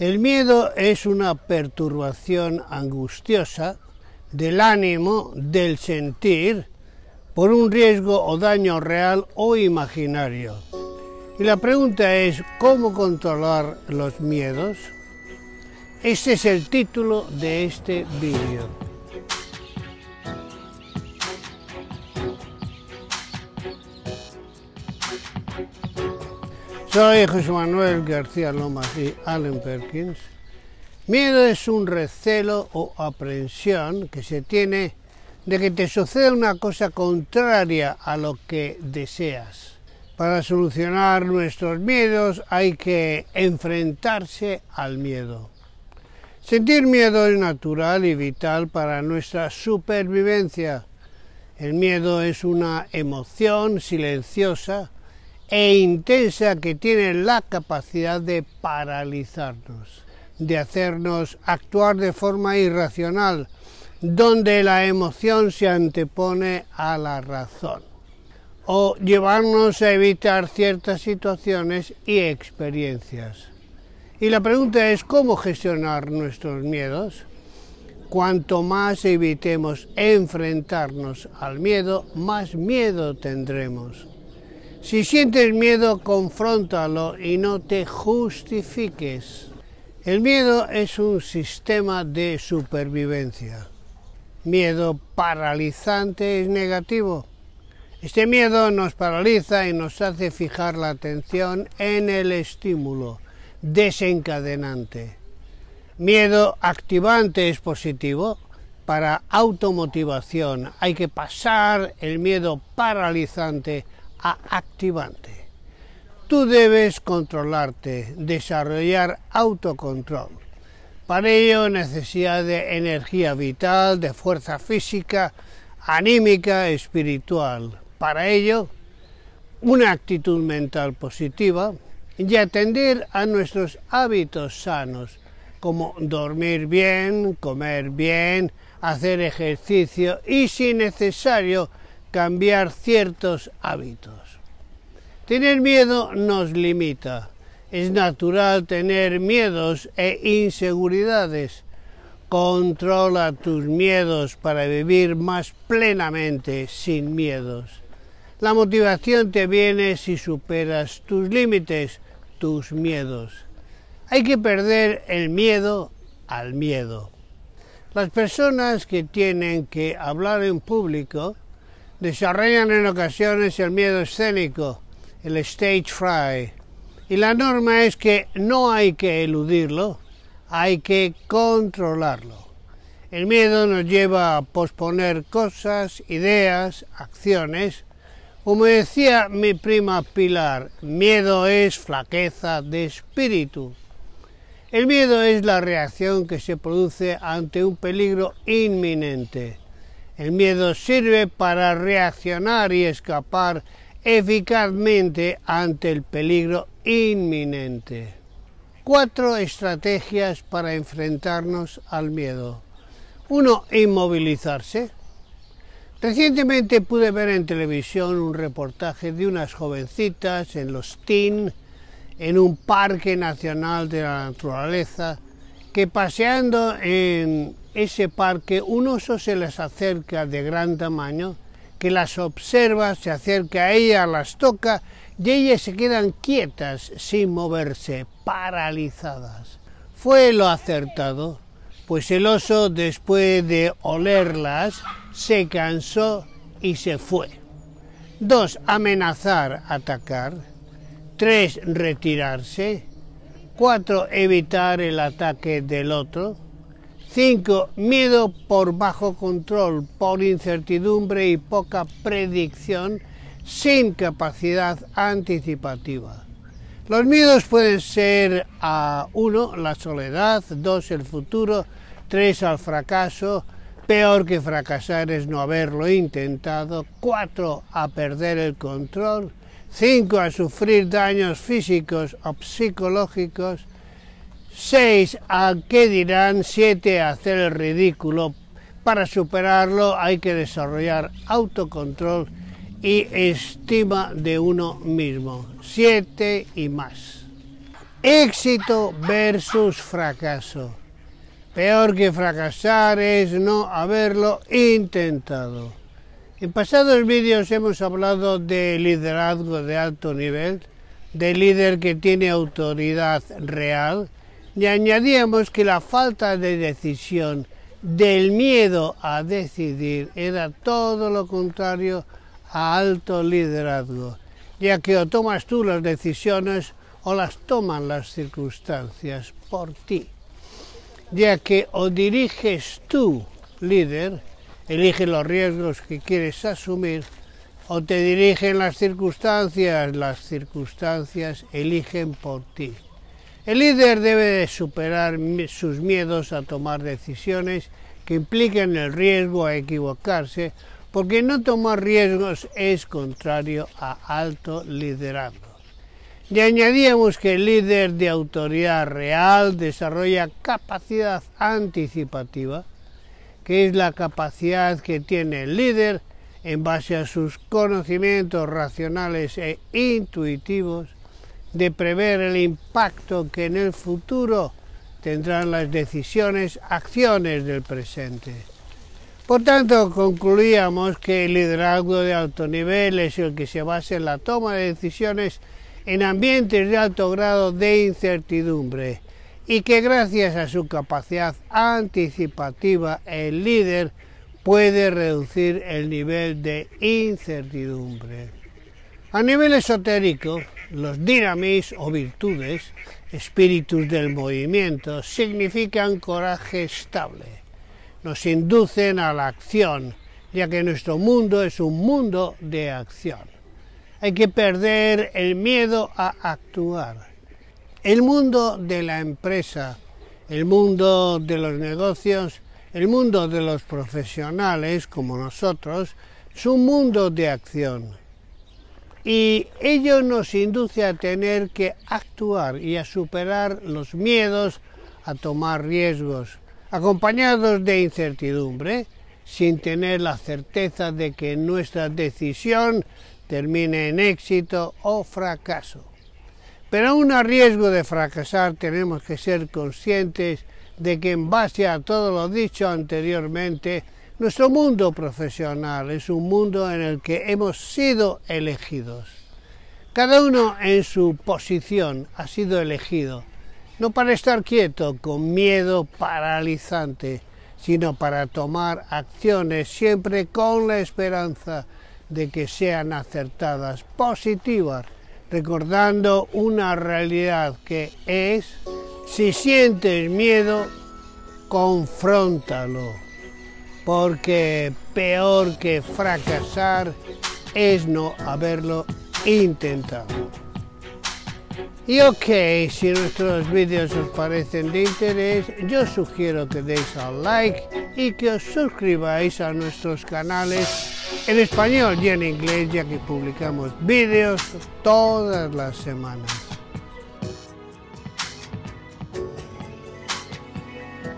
El miedo es una perturbación angustiosa del ánimo, del sentir, por un riesgo o daño real o imaginario. Y la pregunta es, ¿cómo controlar los miedos? Este es el título de este vídeo. Soy José Manuel García Lomas y Allen Perkins. Miedo es un recelo o aprensión que se tiene de que te suceda una cosa contraria a lo que deseas. Para solucionar nuestros miedos hay que enfrentarse al miedo. Sentir miedo es natural y vital para nuestra supervivencia. El miedo es una emoción silenciosa e intensa que tiene la capacidad de paralizarnos, de hacernos actuar de forma irracional, donde la emoción se antepone a la razón, o llevarnos a evitar ciertas situaciones y experiencias. Y la pregunta es cómo gestionar nuestros miedos. Cuanto más evitemos enfrentarnos al miedo, más miedo tendremos. Si sientes miedo, confróntalo y no te justifiques. El miedo es un sistema de supervivencia. Miedo paralizante es negativo. Este miedo nos paraliza y nos hace fijar la atención en el estímulo desencadenante. Miedo activante es positivo. Para automotivación hay que pasar el miedo paralizante a activante. Tú debes controlarte, desarrollar autocontrol. Para ello necesidad de energía vital, de fuerza física, anímica, espiritual. Para ello, una actitud mental positiva y atender a nuestros hábitos sanos, como dormir bien, comer bien, hacer ejercicio y, si necesario, cambiar ciertos hábitos. Tener miedo nos limita. Es natural tener miedos e inseguridades. Controla tus miedos para vivir más plenamente sin miedos. La motivación te viene si superas tus límites, tus miedos. Hay que perder el miedo al miedo. Las personas que tienen que hablar en público desarrollan en ocasiones el miedo escénico, el stage fright, y la norma es que no hay que eludirlo, hay que controlarlo. El miedo nos lleva a posponer cosas, ideas, acciones. Como decía mi prima Pilar, miedo es flaqueza de espíritu. El miedo es la reacción que se produce ante un peligro inminente el miedo sirve para reaccionar y escapar eficazmente ante el peligro inminente. Cuatro estrategias para enfrentarnos al miedo. Uno, inmovilizarse. Recientemente pude ver en televisión un reportaje de unas jovencitas en los TIN, en un parque nacional de la naturaleza que paseando en ese parque un oso se les acerca de gran tamaño, que las observa, se acerca a ella, las toca y ellas se quedan quietas sin moverse, paralizadas. Fue lo acertado, pues el oso después de olerlas se cansó y se fue. Dos, Amenazar, atacar. Tres, Retirarse. 4. Evitar el ataque del otro. 5. Miedo por bajo control, por incertidumbre y poca predicción, sin capacidad anticipativa. Los miedos pueden ser a 1. La soledad, 2. El futuro, 3. Al fracaso, peor que fracasar es no haberlo intentado, 4. A perder el control, 5. A sufrir daños físicos o psicológicos. 6. A qué dirán. 7. A hacer el ridículo. Para superarlo hay que desarrollar autocontrol y estima de uno mismo. 7 y más. Éxito versus fracaso. Peor que fracasar es no haberlo intentado. En pasados vídeos hemos hablado de liderazgo de alto nivel, de líder que tiene autoridad real, y añadíamos que la falta de decisión del miedo a decidir era todo lo contrario a alto liderazgo, ya que o tomas tú las decisiones o las toman las circunstancias por ti, ya que o diriges tú, líder, Elige los riesgos que quieres asumir o te dirigen las circunstancias, las circunstancias eligen por ti. El líder debe superar sus miedos a tomar decisiones que impliquen el riesgo a equivocarse, porque no tomar riesgos es contrario a alto liderazgo. Y añadíamos que el líder de autoridad real desarrolla capacidad anticipativa, que es la capacidad que tiene el líder en base a sus conocimientos racionales e intuitivos de prever el impacto que en el futuro tendrán las decisiones, acciones del presente. Por tanto, concluíamos que el liderazgo de alto nivel es el que se basa en la toma de decisiones en ambientes de alto grado de incertidumbre y que gracias a su capacidad anticipativa el líder puede reducir el nivel de incertidumbre. A nivel esotérico, los dinamis o virtudes, espíritus del movimiento, significan coraje estable. Nos inducen a la acción, ya que nuestro mundo es un mundo de acción. Hay que perder el miedo a actuar. El mundo de la empresa, el mundo de los negocios, el mundo de los profesionales como nosotros, es un mundo de acción. Y ello nos induce a tener que actuar y a superar los miedos, a tomar riesgos, acompañados de incertidumbre, sin tener la certeza de que nuestra decisión termine en éxito o fracaso. Pero aún a riesgo de fracasar tenemos que ser conscientes de que en base a todo lo dicho anteriormente, nuestro mundo profesional es un mundo en el que hemos sido elegidos. Cada uno en su posición ha sido elegido, no para estar quieto con miedo paralizante, sino para tomar acciones siempre con la esperanza de que sean acertadas, positivas recordando una realidad que es, si sientes miedo, confróntalo, porque peor que fracasar es no haberlo intentado. Y ok, si nuestros vídeos os parecen de interés, yo sugiero que deis al like y que os suscribáis a nuestros canales en español y en inglés, ya que publicamos vídeos todas las semanas.